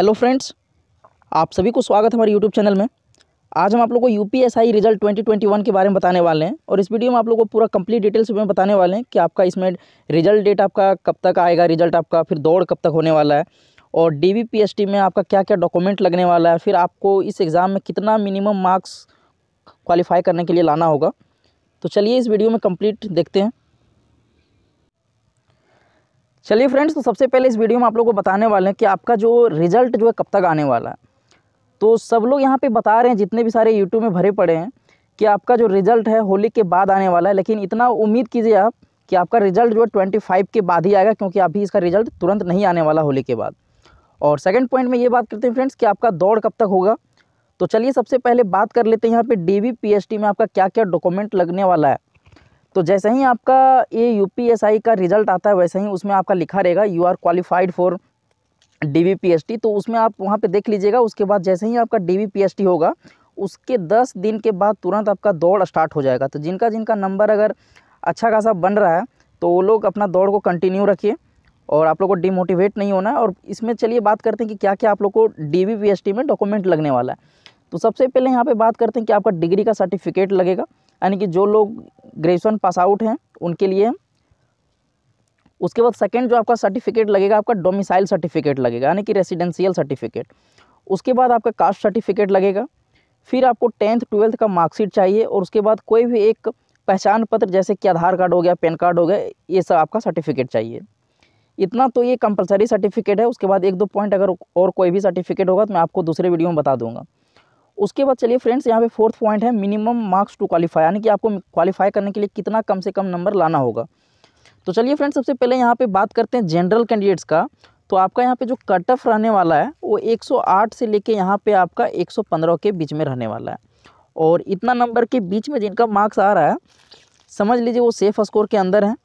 hello friends आप सभी को स्वागत है हमारे यूट्यूब चैनल में आज हम आप लोग को यू रिजल्ट 2021 के बारे में बताने वाले हैं और इस वीडियो में आप लोग को पूरा कंप्लीट डिटेल्स में बताने वाले हैं कि आपका इसमें रिजल्ट डेट आपका कब तक आएगा रिजल्ट आपका फिर दौड़ कब तक होने वाला है और डी में आपका क्या क्या डॉक्यूमेंट लगने वाला है फिर आपको इस एग्ज़ाम में कितना मिनिमम मार्क्स क्वालिफाई करने के लिए लाना होगा तो चलिए इस वीडियो में कम्प्लीट देखते हैं चलिए फ्रेंड्स तो सबसे पहले इस वीडियो में आप लोगों को बताने वाले हैं कि आपका जो रिज़ल्ट जो है कब तक आने वाला है तो सब लोग यहाँ पे बता रहे हैं जितने भी सारे यूट्यूब में भरे पड़े हैं कि आपका जो रिज़ल्ट है होली के बाद आने वाला है लेकिन इतना उम्मीद कीजिए आप कि आपका रिज़ल्ट जो है ट्वेंटी फाइव के बाद ही आएगा क्योंकि अभी इसका रिज़ल्ट तुरंत नहीं आने वाला होली के बाद और सेकेंड पॉइंट में ये बात करते हैं फ्रेंड्स कि आपका दौड़ कब तक होगा तो चलिए सबसे पहले बात कर लेते हैं यहाँ पर डी में आपका क्या क्या डॉक्यूमेंट लगने वाला है तो जैसे ही आपका ये यू का रिज़ल्ट आता है वैसे ही उसमें आपका लिखा रहेगा you are qualified for D V P S T तो उसमें आप वहाँ पे देख लीजिएगा उसके बाद जैसे ही आपका D V P S T होगा उसके दस दिन के बाद तुरंत आपका दौड़ स्टार्ट हो जाएगा तो जिनका जिनका नंबर अगर अच्छा खासा बन रहा है तो वो लोग अपना दौड़ को कंटिन्यू रखिए और आप लोग को डिमोटिवेट नहीं होना है और इसमें चलिए बात करते हैं कि क्या क्या आप लोग को D V P S T में डॉक्यूमेंट लगने वाला है तो सबसे पहले यहाँ पे बात करते हैं कि आपका डिग्री का सर्टिफिकेट लगेगा यानी कि जो लोग ग्रेजुएशन पास आउट हैं उनके लिए उसके बाद सेकेंड जो आपका सर्टिफिकेट लगेगा आपका डोमिसाइल सर्टिफिकेट लगेगा यानी कि रेसिडेंशियल सर्टिफिकेट उसके बाद आपका कास्ट सर्टिफिकेट लगेगा फिर आपको टेंथ ट्वेल्थ का मार्कशीट चाहिए और उसके बाद कोई भी एक पहचान पत्र जैसे कि आधार कार्ड हो गया पैन कार्ड हो गया ये सब आपका सर्टिफिकेट चाहिए इतना तो ये कंपलसरी सर्टिफिकेट है उसके बाद एक दो पॉइंट अगर और कोई भी सर्टिफिकेट होगा तो मैं आपको दूसरे वीडियो में बता दूंगा उसके बाद चलिए फ्रेंड्स यहाँ पे फोर्थ पॉइंट है मिनिमम मार्क्स टू क्वालिफाई यानी कि आपको क्वालिफाई करने के लिए कितना कम से कम नंबर लाना होगा तो चलिए फ्रेंड्स सबसे पहले यहाँ पे बात करते हैं जनरल कैंडिडेट्स का तो आपका यहाँ पे जो कट ऑफ रहने वाला है वो 108 से लेके यहाँ पे आपका 115 के बीच में रहने वाला है और इतना नंबर के बीच में जिनका मार्क्स आ रहा है समझ लीजिए वो सेफ स्कोर के अंदर हैं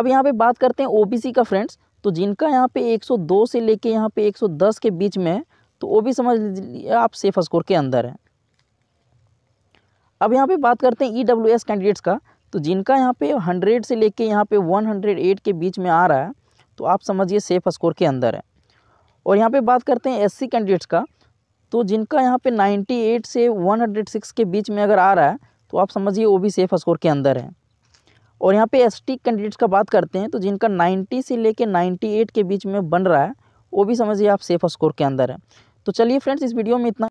अब यहाँ पे बात करते हैं ओ का फ्रेंड्स तो जिनका यहाँ पे 102 से लेके यहाँ पे 110 के बीच में तो वो भी समझ लीजिए आप सेफ स्कोर के अंदर हैं अब यहाँ पे बात करते हैं ई डब्ल्यू एस कैंडिडेट्स का तो जिनका यहाँ पे हंड्रेड से लेके यहाँ पे वन हंड्रेड एट के बीच में आ रहा है तो आप समझिए सेफ स्कोर के अंदर है और यहाँ पे बात करते हैं एससी कैंडिडेट्स का तो जिनका यहाँ पे 98 से 106 के बीच में अगर आ रहा है तो आप समझिए वो भी सेफ स्कोर के अंदर है और यहाँ पे एसटी कैंडिडेट्स का बात करते हैं तो जिनका नाइन्टी से ले कर के बीच में बन रहा है वो भी समझिए आप सेफ स्कोर के अंदर है तो चलिए फ्रेंड्स इस वीडियो में इतना